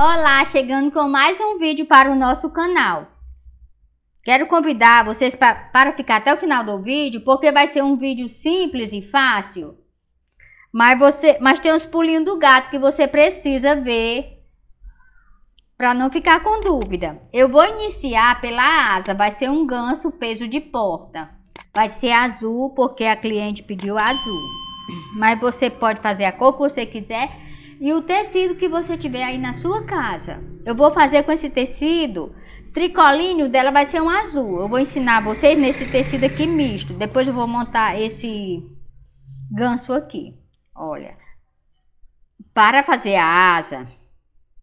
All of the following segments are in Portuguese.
Olá, chegando com mais um vídeo para o nosso canal. Quero convidar vocês pra, para ficar até o final do vídeo, porque vai ser um vídeo simples e fácil. Mas, você, mas tem uns pulinhos do gato que você precisa ver para não ficar com dúvida. Eu vou iniciar pela asa, vai ser um ganso peso de porta. Vai ser azul, porque a cliente pediu azul. Mas você pode fazer a cor que você quiser, e o tecido que você tiver aí na sua casa, eu vou fazer com esse tecido, tricolinho dela vai ser um azul. Eu vou ensinar vocês nesse tecido aqui misto. Depois eu vou montar esse ganso aqui. Olha, para fazer a asa,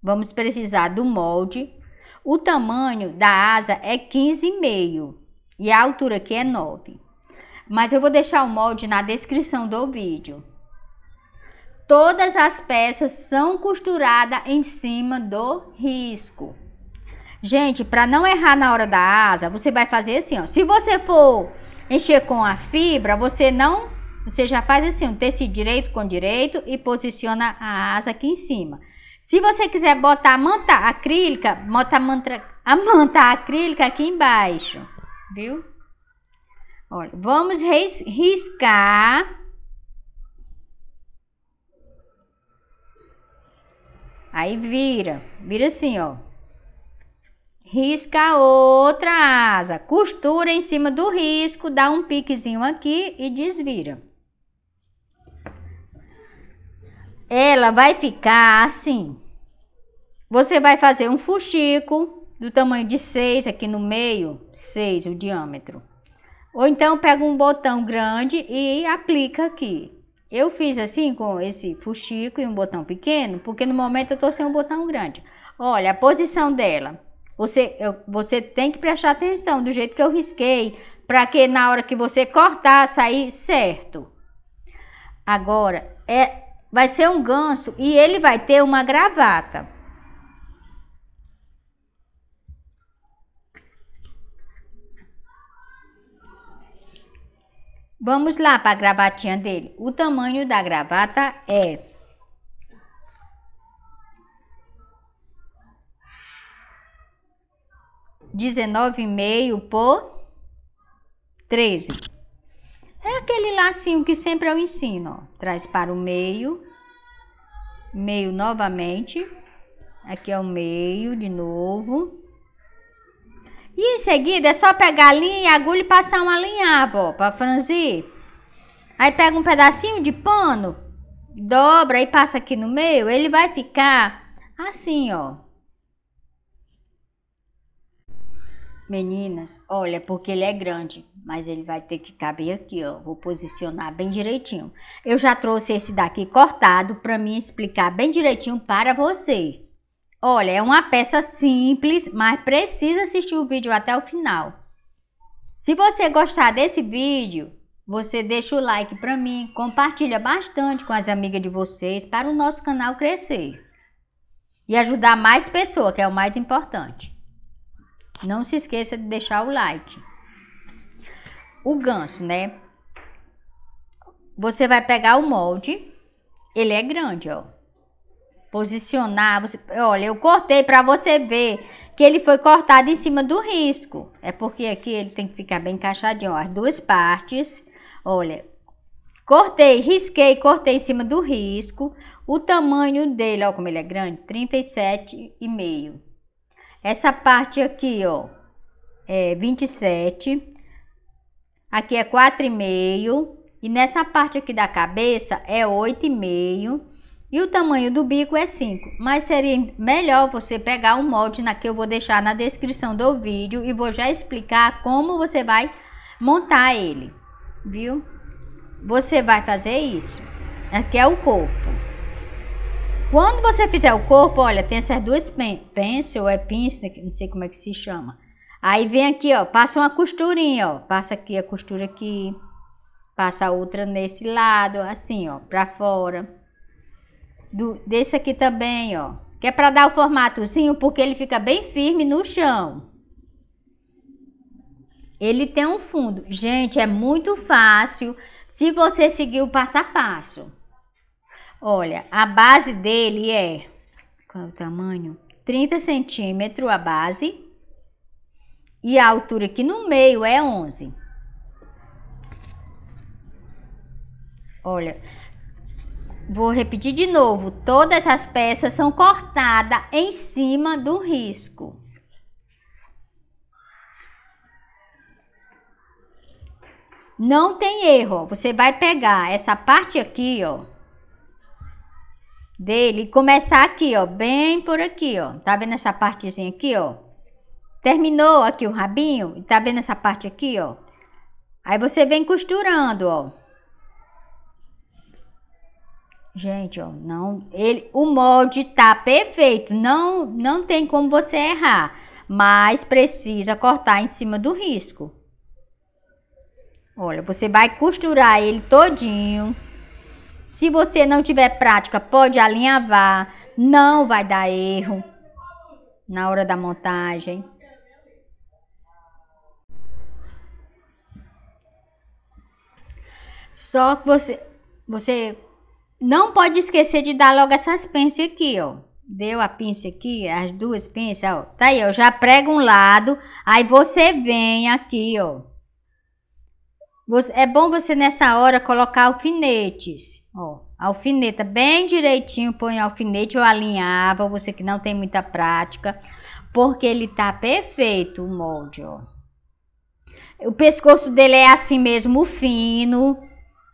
vamos precisar do molde. O tamanho da asa é 15,5 e a altura aqui é 9. Mas eu vou deixar o molde na descrição do vídeo. Todas as peças são costuradas em cima do risco. Gente, para não errar na hora da asa, você vai fazer assim, ó. Se você for encher com a fibra, você não, você já faz assim, um tecido direito com direito e posiciona a asa aqui em cima. Se você quiser botar a manta acrílica, bota a, a manta acrílica aqui embaixo, viu? Olha, vamos riscar Aí vira, vira assim, ó. Risca a outra asa, costura em cima do risco, dá um piquezinho aqui e desvira. Ela vai ficar assim. Você vai fazer um fuxico do tamanho de seis aqui no meio, seis o diâmetro. Ou então pega um botão grande e aplica aqui. Eu fiz assim com esse fuxico e um botão pequeno, porque no momento eu tô sem um botão grande. Olha, a posição dela. Você, eu, você tem que prestar atenção do jeito que eu risquei, para que na hora que você cortar, sair certo. Agora, é, vai ser um ganso e ele vai ter uma gravata. Vamos lá para a gravatinha dele. O tamanho da gravata é dezenove e meio por treze. É aquele lacinho que sempre eu ensino. Ó. Traz para o meio, meio novamente. Aqui é o meio de novo. E em seguida é só pegar a linha e a agulha e passar uma linha, avó, para franzir. Aí pega um pedacinho de pano, dobra e passa aqui no meio, ele vai ficar assim, ó. Meninas, olha, porque ele é grande, mas ele vai ter que caber aqui, ó. Vou posicionar bem direitinho. Eu já trouxe esse daqui cortado para mim explicar bem direitinho para você. Olha, é uma peça simples, mas precisa assistir o vídeo até o final. Se você gostar desse vídeo, você deixa o like para mim, compartilha bastante com as amigas de vocês para o nosso canal crescer e ajudar mais pessoas, que é o mais importante. Não se esqueça de deixar o like. O ganso, né? Você vai pegar o molde, ele é grande, ó posicionar. Você, olha, eu cortei para você ver que ele foi cortado em cima do risco. É porque aqui ele tem que ficar bem encaixadinho, ó, as duas partes. Olha, cortei, risquei, cortei em cima do risco. O tamanho dele, ó, como ele é grande, 37,5. Essa parte aqui, ó, é 27. Aqui é 4,5. E nessa parte aqui da cabeça é 8,5 e o tamanho do bico é 5, mas seria melhor você pegar um molde na que eu vou deixar na descrição do vídeo e vou já explicar como você vai montar ele, viu? Você vai fazer isso. Aqui é o corpo. Quando você fizer o corpo, olha, tem essas duas pence ou é pince, né, não sei como é que se chama. Aí vem aqui, ó, passa uma costurinha, ó, passa aqui a costura aqui, passa outra nesse lado, assim, ó, pra fora do, desse aqui também, ó. Que é para dar o formatozinho, porque ele fica bem firme no chão. Ele tem um fundo. Gente, é muito fácil se você seguir o passo a passo. Olha, a base dele é... Qual é o tamanho? 30 centímetros a base. E a altura aqui no meio é 11. Olha, Vou repetir de novo. Todas as peças são cortadas em cima do risco. Não tem erro. Você vai pegar essa parte aqui, ó. Dele e começar aqui, ó. Bem por aqui, ó. Tá vendo essa partezinha aqui, ó? Terminou aqui o rabinho. Tá vendo essa parte aqui, ó? Aí você vem costurando, ó. Gente, ó, não, ele, o molde tá perfeito, não, não tem como você errar, mas precisa cortar em cima do risco. Olha, você vai costurar ele todinho. Se você não tiver prática, pode alinhavar, não vai dar erro na hora da montagem. Só que você, você não pode esquecer de dar logo essas pinças aqui, ó. Deu a pinça aqui, as duas pinças, ó. Tá aí, ó. Já prega um lado, aí você vem aqui, ó. Você, é bom você nessa hora colocar alfinetes, ó. Alfineta bem direitinho, põe alfinete ou alinhava, você que não tem muita prática, porque ele tá perfeito o molde, ó. O pescoço dele é assim mesmo, fino,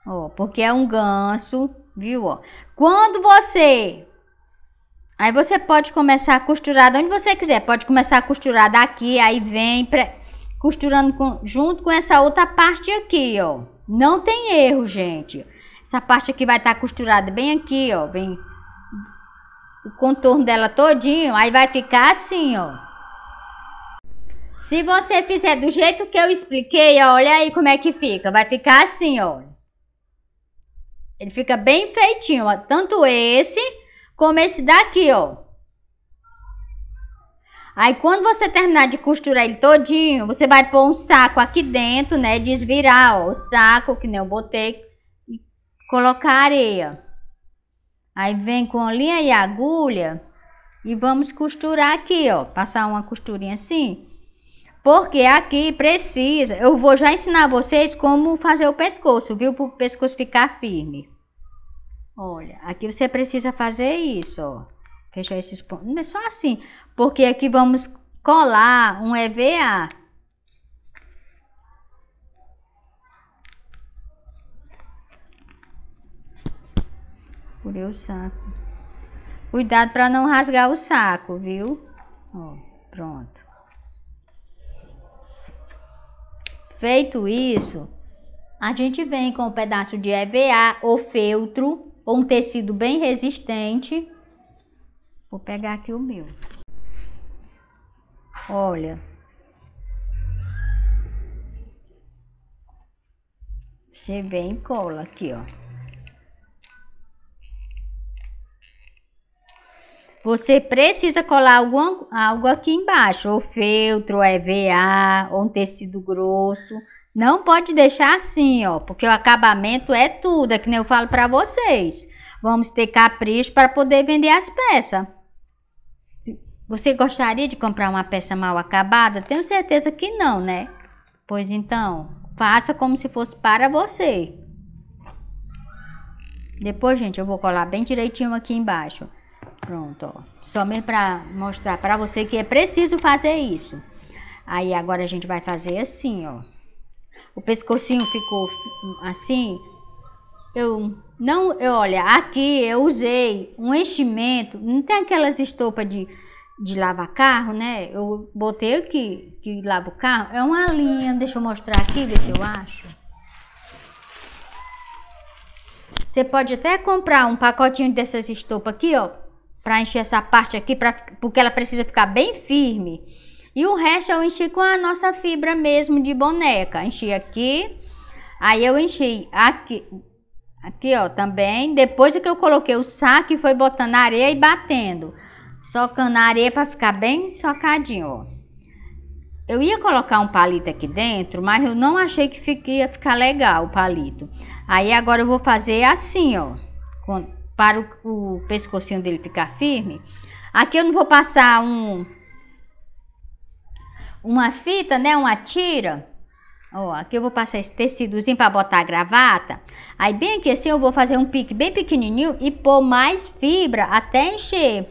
ó, porque é um ganso viu? Ó. Quando você. Aí você pode começar a costurar de onde você quiser. Pode começar a costurar daqui, aí vem pre... costurando com... junto com essa outra parte aqui, ó. Não tem erro, gente. Essa parte aqui vai estar tá costurada bem aqui, ó. Bem o contorno dela todinho. Aí vai ficar assim, ó. Se você fizer do jeito que eu expliquei, ó, olha aí como é que fica. Vai ficar assim, ó. Ele fica bem feitinho, ó. Tanto esse como esse daqui, ó. Aí quando você terminar de costurar ele todinho, você vai pôr um saco aqui dentro, né? Desvirar, ó, o saco que nem eu botei e colocar areia. Aí vem com linha e agulha e vamos costurar aqui, ó. Passar uma costurinha assim. Porque aqui precisa, eu vou já ensinar vocês como fazer o pescoço, viu? Para o pescoço ficar firme. Olha, aqui você precisa fazer isso, ó. Fechar esses pontos. Não é só assim, porque aqui vamos colar um EVA. Furei o saco. Cuidado para não rasgar o saco, viu? Ó, pronto. Feito isso, a gente vem com um pedaço de EVA ou feltro ou um tecido bem resistente. Vou pegar aqui o meu. Olha. Você vem e cola aqui, ó. Você precisa colar algum, algo aqui embaixo, ou feltro, ou é EVA, ou um tecido grosso. Não pode deixar assim, ó, porque o acabamento é tudo, é que nem eu falo para vocês. Vamos ter capricho para poder vender as peças. Você gostaria de comprar uma peça mal acabada? Tenho certeza que não, né? Pois então, faça como se fosse para você. Depois, gente, eu vou colar bem direitinho aqui embaixo. Pronto, ó. Só mesmo para mostrar para você que é preciso fazer isso. Aí agora a gente vai fazer assim, ó o pescocinho ficou assim. Eu não, eu, olha, aqui eu usei um enchimento, não tem aquelas estopas de, de lavar carro, né? Eu botei aqui, que lava o carro, é uma linha, deixa eu mostrar aqui, ver se eu acho. Você pode até comprar um pacotinho dessas estopas aqui, ó, para encher essa parte aqui, pra, porque ela precisa ficar bem firme. E o resto eu enchi com a nossa fibra mesmo de boneca. Enchi aqui, aí eu enchi aqui, aqui ó, também. Depois que eu coloquei o saco, foi botando areia e batendo. Socando a areia para ficar bem socadinho, ó. Eu ia colocar um palito aqui dentro, mas eu não achei que fique, ia ficar legal o palito. Aí agora eu vou fazer assim, ó. Com, para o, o pescocinho dele ficar firme. Aqui eu não vou passar um uma fita, né? Uma tira. Ó, aqui eu vou passar esse tecidozinho para botar a gravata. Aí bem aqui assim eu vou fazer um pique bem pequenininho e pôr mais fibra até encher.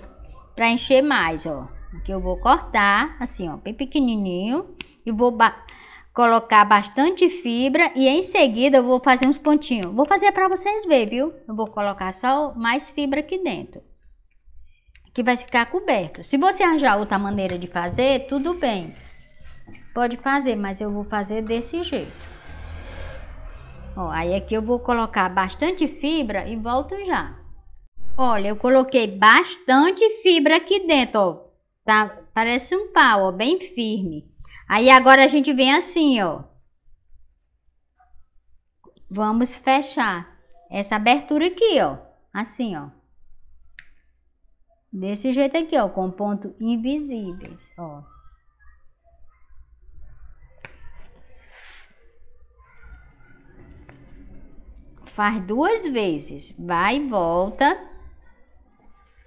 Para encher mais, ó. Aqui eu vou cortar assim, ó, bem pequenininho. E vou ba colocar bastante fibra e em seguida eu vou fazer uns pontinhos. Vou fazer para vocês verem, viu? Eu vou colocar só mais fibra aqui dentro. Que vai ficar coberto. Se você arranjar outra maneira de fazer, tudo bem. Pode fazer, mas eu vou fazer desse jeito. Ó, aí aqui eu vou colocar bastante fibra e volto já. Olha, eu coloquei bastante fibra aqui dentro, ó. Tá, parece um pau, ó, bem firme. Aí agora a gente vem assim, ó. Vamos fechar essa abertura aqui, ó. Assim, ó. Desse jeito aqui, ó, com pontos invisíveis, ó. Faz duas vezes. Vai e volta.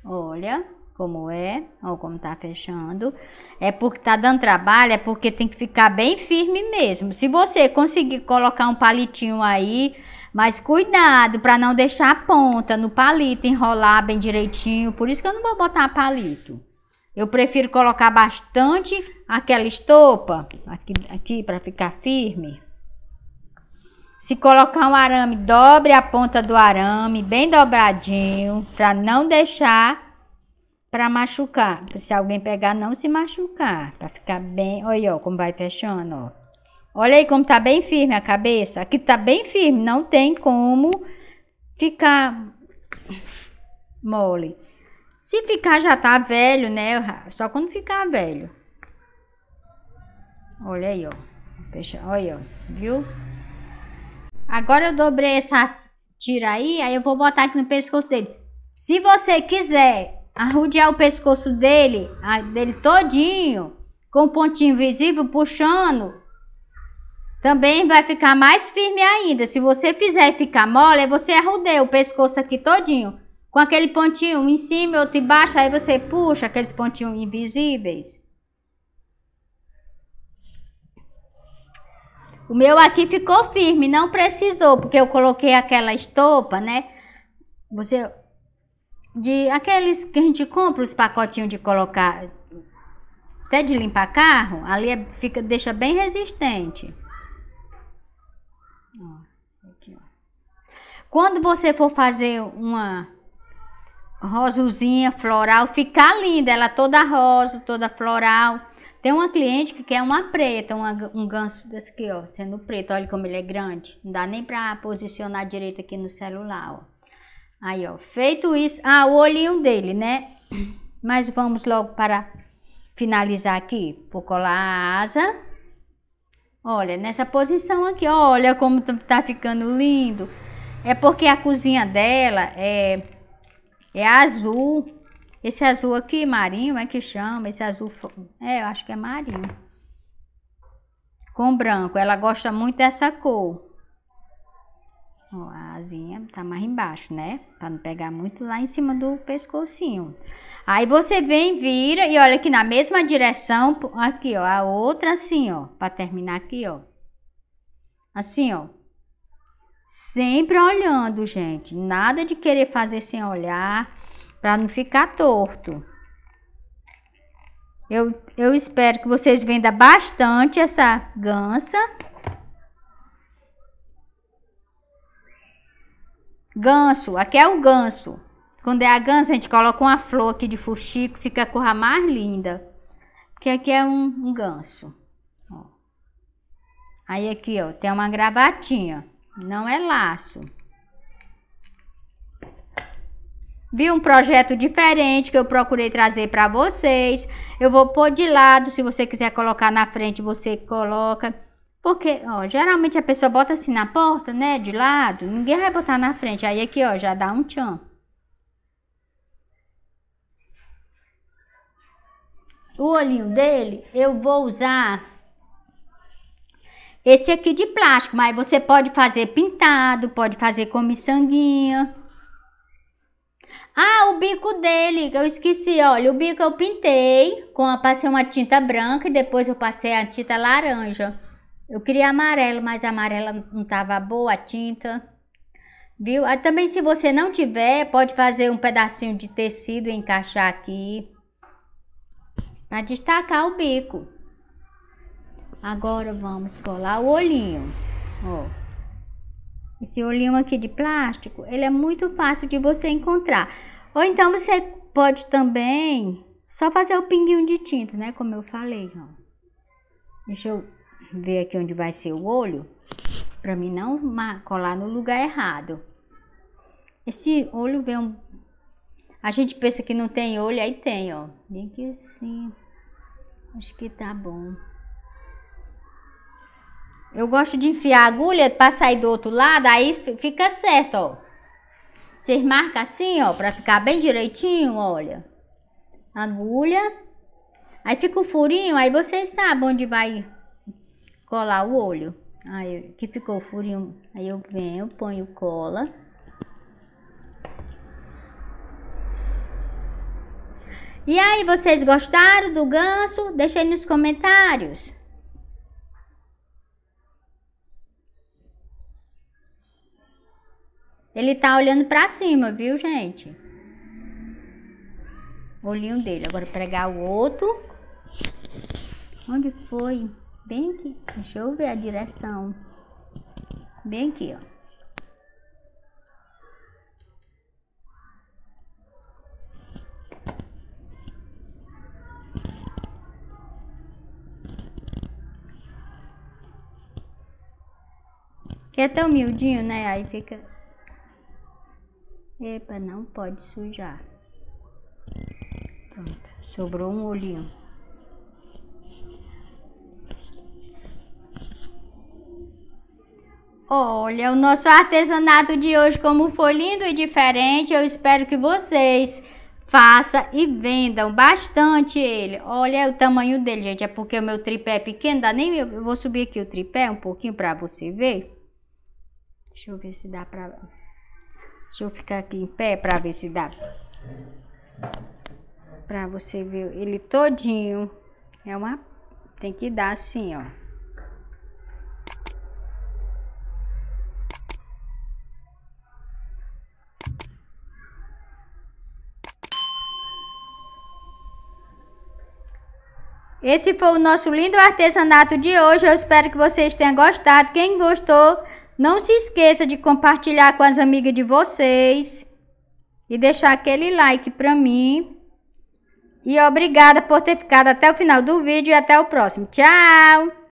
Olha como é. Olha como tá fechando. É porque tá dando trabalho, é porque tem que ficar bem firme mesmo. Se você conseguir colocar um palitinho aí, mas cuidado para não deixar a ponta no palito enrolar bem direitinho. Por isso que eu não vou botar palito. Eu prefiro colocar bastante aquela estopa aqui, aqui para ficar firme. Se colocar um arame, dobre a ponta do arame bem dobradinho para não deixar para machucar. Se alguém pegar, não se machucar, para ficar bem. Olha, ó, como vai fechando, ó. Olha aí como tá bem firme a cabeça. Aqui tá bem firme, não tem como ficar mole. Se ficar já tá velho, né? Só quando ficar velho. Olha aí, ó. Fecha, olha, ó. viu? Agora eu dobrei essa tira aí, aí eu vou botar aqui no pescoço dele. Se você quiser arrudear o pescoço dele, dele todinho, com pontinho invisível puxando, também vai ficar mais firme ainda. Se você fizer ficar mole, você arrudeia o pescoço aqui todinho. Com aquele pontinho em cima, outro embaixo, aí você puxa aqueles pontinhos invisíveis. O meu aqui ficou firme, não precisou, porque eu coloquei aquela estopa, né? Você de aqueles que a gente compra os pacotinhos de colocar até de limpar carro, ali é, fica deixa bem resistente. Ó, Quando você for fazer uma rosuzinha floral, ficar linda, ela toda rosa, toda floral. Tem uma cliente que quer uma preta, uma, um ganso desse aqui, ó, sendo preto. Olha como ele é grande. Não dá nem pra posicionar direito aqui no celular, ó. Aí, ó, feito isso... Ah, o olhinho dele, né? Mas vamos logo para finalizar aqui. Vou colar a asa. Olha, nessa posição aqui, olha como tá ficando lindo. É porque a cozinha dela é, é azul esse azul aqui, marinho, é que chama. Esse azul, é, eu acho que é marinho. Com branco. Ela gosta muito dessa cor. Ó, a asinha tá mais embaixo, né? Pra não pegar muito lá em cima do pescocinho. Aí você vem, vira e olha aqui na mesma direção. Aqui, ó. A outra assim, ó. Pra terminar aqui, ó. Assim, ó. Sempre olhando, gente. Nada de querer fazer sem olhar para não ficar torto. Eu, eu espero que vocês vendam bastante essa gansa. Ganso, aqui é o ganso. Quando é a gansa, a gente coloca uma flor aqui de fuxico, fica a cor mais linda. Porque aqui é um, um ganso. Ó. Aí aqui, ó, tem uma gravatinha. Não é laço. vi um projeto diferente que eu procurei trazer para vocês. Eu vou pôr de lado, se você quiser colocar na frente, você coloca. Porque, ó, geralmente a pessoa bota assim na porta, né, de lado, ninguém vai botar na frente. Aí aqui, ó, já dá um tchan. O olhinho dele, eu vou usar esse aqui de plástico, mas você pode fazer pintado, pode fazer com miçanguinha. Ah, o bico dele, eu esqueci, olha, o bico eu pintei, com passei uma tinta branca e depois eu passei a tinta laranja. Eu queria amarelo, mas amarela não tava boa a tinta, viu? Aí, ah, também se você não tiver, pode fazer um pedacinho de tecido e encaixar aqui, para destacar o bico. Agora vamos colar o olhinho, ó. Esse olhinho aqui de plástico, ele é muito fácil de você encontrar. Ou então você pode também só fazer o pinguinho de tinta, né? Como eu falei, ó. Deixa eu ver aqui onde vai ser o olho, para mim não colar no lugar errado. Esse olho vem um... A gente pensa que não tem olho, aí tem, ó. Bem que assim. Acho que tá bom. Eu gosto de enfiar a agulha para sair do outro lado, aí fica certo, ó. Vocês marcam assim, ó, para ficar bem direitinho, olha. Agulha. Aí fica o furinho, aí vocês sabem onde vai colar o olho. Aí que ficou o furinho, aí eu venho, ponho cola. E aí, vocês gostaram do ganso? Deixa aí nos comentários. Ele tá olhando para cima, viu, gente? Olhinho dele. Agora pregar o outro. Onde foi? Bem aqui. Deixa eu ver a direção. Bem aqui, ó. Que é tão miudinho, né? Aí fica Epa, não pode sujar. Pronto, sobrou um olhinho. Olha, o nosso artesanato de hoje como foi lindo e diferente. Eu espero que vocês façam e vendam bastante ele. Olha o tamanho dele, gente. É porque o meu tripé é pequeno, dá nem... Eu vou subir aqui o tripé um pouquinho para você ver. Deixa eu ver se dá para... Deixa eu ficar aqui em pé para ver se dá. Para você ver ele todinho. É uma tem que dar assim, ó. Esse foi o nosso lindo artesanato de hoje. Eu espero que vocês tenham gostado. Quem gostou, não se esqueça de compartilhar com as amigas de vocês e deixar aquele like para mim. E obrigada por ter ficado até o final do vídeo e até o próximo. Tchau!